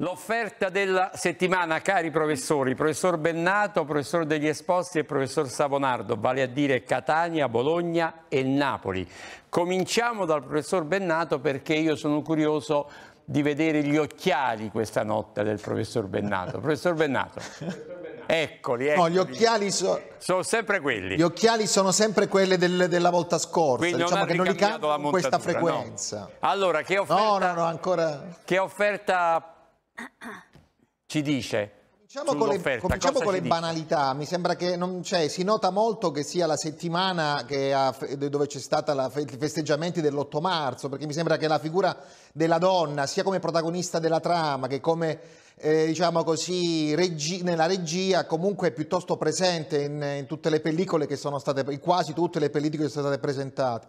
L'offerta della settimana, cari professori, professor Bennato, professor Degli Esposti e professor Savonardo, vale a dire Catania, Bologna e Napoli. Cominciamo dal professor Bennato perché io sono curioso di vedere gli occhiali questa notte del professor Bennato. professor Bennato. Eccoli, eccoli. No, gli occhiali so... sono sempre quelli. Gli occhiali sono sempre quelli del, della volta scorsa, Quindi diciamo non che non li cambio con questa frequenza. No. Allora, che offerta, no, no, no, ancora... che offerta ci dice Cominciamo con le, cominciamo con le banalità, mi sembra che non c'è, si nota molto che sia la settimana ha, dove c'è stata la, i festeggiamenti dell'8 marzo, perché mi sembra che la figura della donna, sia come protagonista della trama che come eh, diciamo così, regi nella regia comunque è piuttosto presente in, in, tutte le pellicole che sono state, in quasi tutte le pellicole che sono state presentate.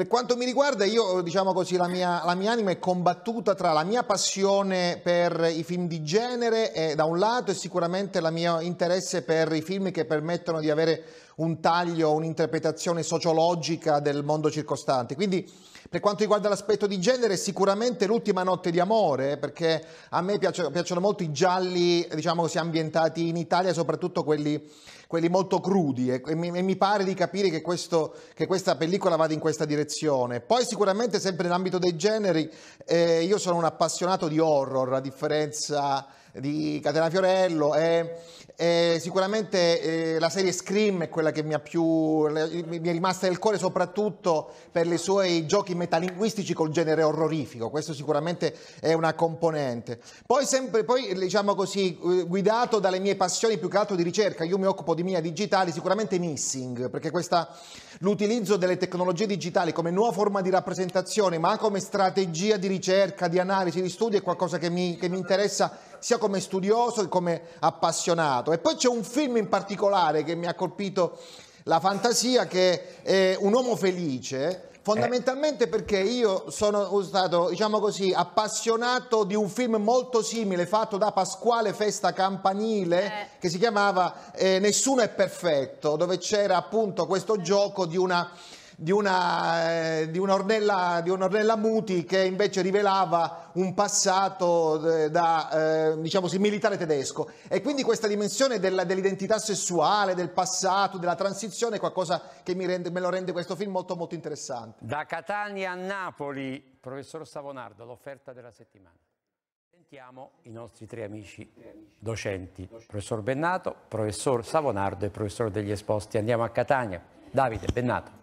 Per quanto mi riguarda, io diciamo così, la mia, la mia, anima è combattuta tra la mia passione per i film di genere e, eh, da un lato e sicuramente il mio interesse per i film che permettono di avere un taglio, un'interpretazione sociologica del mondo circostante. Quindi per quanto riguarda l'aspetto di genere, sicuramente l'ultima notte di amore, eh, perché a me piacciono, piacciono molto i gialli, diciamo così, ambientati in Italia, soprattutto quelli, quelli molto crudi e, ecco, e, mi, e, mi, pare di capire che, questo, che questa pellicola vada in questa direzione direzione. Poi sicuramente sempre nell'ambito dei generi, eh, io sono un appassionato di horror, a differenza di Catenafiorello e, e sicuramente eh, la serie Scream è quella che mi, ha più, mi è rimasta nel cuore soprattutto per i suoi giochi metalinguistici col genere horrorifico, questo sicuramente è una componente. Poi sempre, poi diciamo così, eh, guidato dalle mie passioni più che altro di ricerca, io mi occupo di mia digitali, sicuramente missing, perché questa, l'utilizzo delle tecnologie digitali come nuova forma di rappresentazione ma anche come strategia di ricerca, di analisi, di studio è qualcosa che mi, che mi interessa sia come studioso che come appassionato. E poi c'è un film in particolare che mi ha colpito la fantasia, che è Un uomo felice. Fondamentalmente eh. perché io sono stato, diciamo così, appassionato di un film molto simile fatto da Pasquale Festa Campanile eh. che si chiamava eh, Nessuno è perfetto, dove c'era appunto questo gioco di una di una, eh, di un'ornella, di un'ornella Muti che invece rivelava un passato eh, da, eh, diciamo, militare tedesco. E quindi questa dimensione della, dell'identità sessuale, del passato, della transizione è qualcosa che rende, me lo rende questo film molto, molto interessante. Da Catania a Napoli, professor Savonardo, l'offerta della settimana. Sentiamo i nostri tre amici docenti, professor Bennato, professor Savonardo e professor degli Esposti. Andiamo a Catania. Davide Bennato.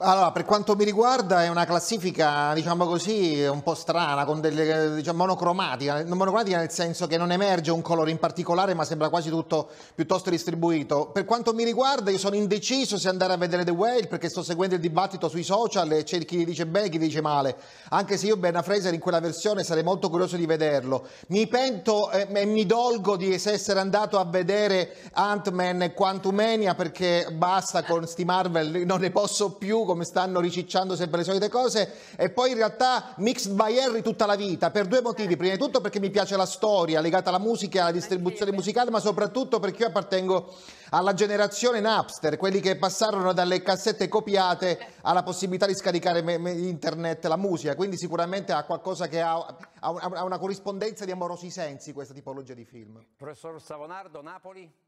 Allora, per quanto mi riguarda è una classifica, diciamo così, un po' strana, con delle, diciamo, monocromatica, monocromatica nel senso che non emerge un colore in particolare, ma sembra quasi tutto piuttosto distribuito. Per quanto mi riguarda io sono indeciso se andare a vedere The Whale perché sto seguendo il dibattito sui social e c'è chi dice bene e chi dice male, anche se io Benna Fraser in quella versione sarei molto curioso di vederlo. Mi pento eh, e eh, mi dolgo di essere andato a vedere Ant-Man e Quantumania perché basta con sti Marvel, non ne posso più come stanno ricicciando sempre le solite cose e poi in realtà mixed by Harry tutta la vita per due motivi, prima di tutto perché mi piace la storia legata alla musica e alla distribuzione musicale ma soprattutto perché io appartengo alla generazione Napster, quelli che passarono dalle cassette copiate alla possibilità di scaricare internet la musica, quindi sicuramente ha qualcosa che ha, ha una corrispondenza di amorosi sensi questa tipologia di film. Professor Savonardo, Napoli?